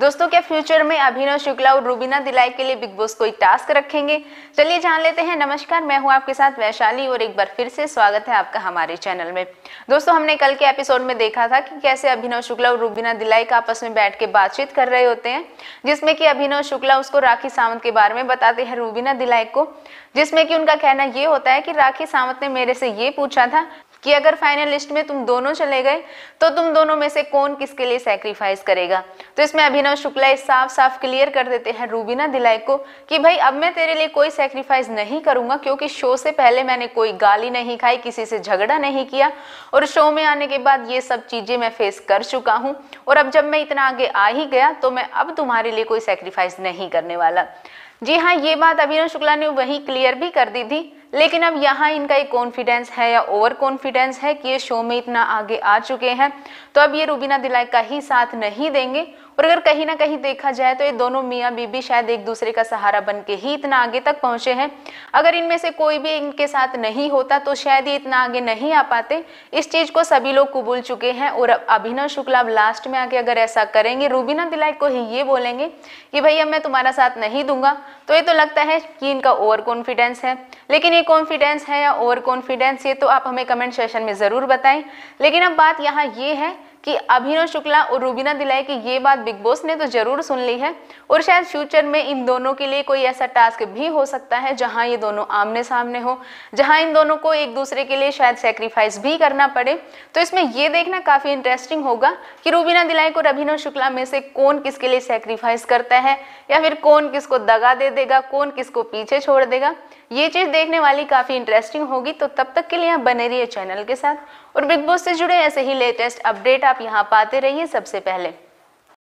दोस्तों क्या फ्यूचर में अभिनव शुक्ला और रूबीना दिलाई के लिए बिग बॉस कोई टास्क रखेंगे चलिए जान लेते हैं नमस्कार मैं हूं आपके साथ वैशाली और एक बार फिर से स्वागत है आपका हमारे चैनल में दोस्तों हमने कल के एपिसोड में देखा था कि कैसे अभिनव शुक्ला और रूबीना दिलाई का आपस में बैठ के बातचीत कर रहे होते हैं जिसमें कि अभिनव शुक्ला उसको राखी सावंत के बारे में बताते हैं रूबीना दिलाई को जिसमें कि उनका कहना ये होता है कि राखी सावंत ने मेरे से ये पूछा था कि अगर फाइनल लिस्ट में तुम दोनों चले गए तो तुम दोनों में से कौन किसके लिए सेक्रीफाइस करेगा तो इसमें अभिनव शुक्ला इस साफ साफ क्लियर कर देते हैं रूबीना दिलाई को कि भाई अब मैं तेरे लिए कोई सेक्रीफाइस नहीं करूंगा क्योंकि शो से पहले मैंने कोई गाली नहीं खाई किसी से झगड़ा नहीं किया और शो में आने के बाद ये सब चीज़ें मैं फेस कर चुका हूँ और अब जब मैं इतना आगे आ ही गया तो मैं अब तुम्हारे लिए कोई सेक्रीफाइस नहीं करने वाला जी हाँ ये बात अभिनव शुक्ला ने वही क्लियर भी कर दी थी लेकिन अब यहाँ इनका एक कॉन्फिडेंस है या ओवर कॉन्फिडेंस है कि ये शो में इतना आगे आ चुके हैं तो अब ये रूबीना दिलाई का ही साथ नहीं देंगे और अगर कहीं ना कहीं देखा जाए तो ये दोनों मियाँ बीबी शायद एक दूसरे का सहारा बन के ही इतना आगे तक पहुँचे हैं अगर इनमें से कोई भी इनके साथ नहीं होता तो शायद ये इतना आगे नहीं आ पाते इस चीज़ को सभी लोग कबूल चुके हैं और अभिनव शुक्ला अब लास्ट में आके अगर ऐसा करेंगे रूबीना दिलाई को ही ये बोलेंगे कि भैया मैं तुम्हारा साथ नहीं दूंगा तो ये तो लगता है कि इनका ओवर कॉन्फिडेंस है लेकिन ये कॉन्फिडेंस है या ओवर कॉन्फिडेंस ये तो आप हमें कमेंट सेशन में ज़रूर बताएं लेकिन अब बात यहाँ ये है कि अभिनव शुक्ला और रूबीना दिलाई की ये बात बिग बॉस ने तो ज़रूर सुन ली है और शायद फ्यूचर में इन दोनों के लिए कोई ऐसा टास्क भी हो सकता है जहाँ ये दोनों आमने सामने हो जहाँ इन दोनों को एक दूसरे के लिए शायद सेक्रीफाइस भी करना पड़े तो इसमें यह देखना काफ़ी इंटरेस्टिंग होगा कि रूबीना दिलाई और अभिनव शुक्ला में से कौन किसके लिए सेक्रीफाइस करता है या फिर कौन किसको दगा दे देगा कौन किसको पीछे छोड़ देगा ये चीज़ देखने वाली काफ़ी इंटरेस्टिंग होगी तो तब तक के लिए आप बने रहिए चैनल के साथ और बिग बॉस से जुड़े ऐसे ही लेटेस्ट अपडेट आप यहाँ पाते रहिए सबसे पहले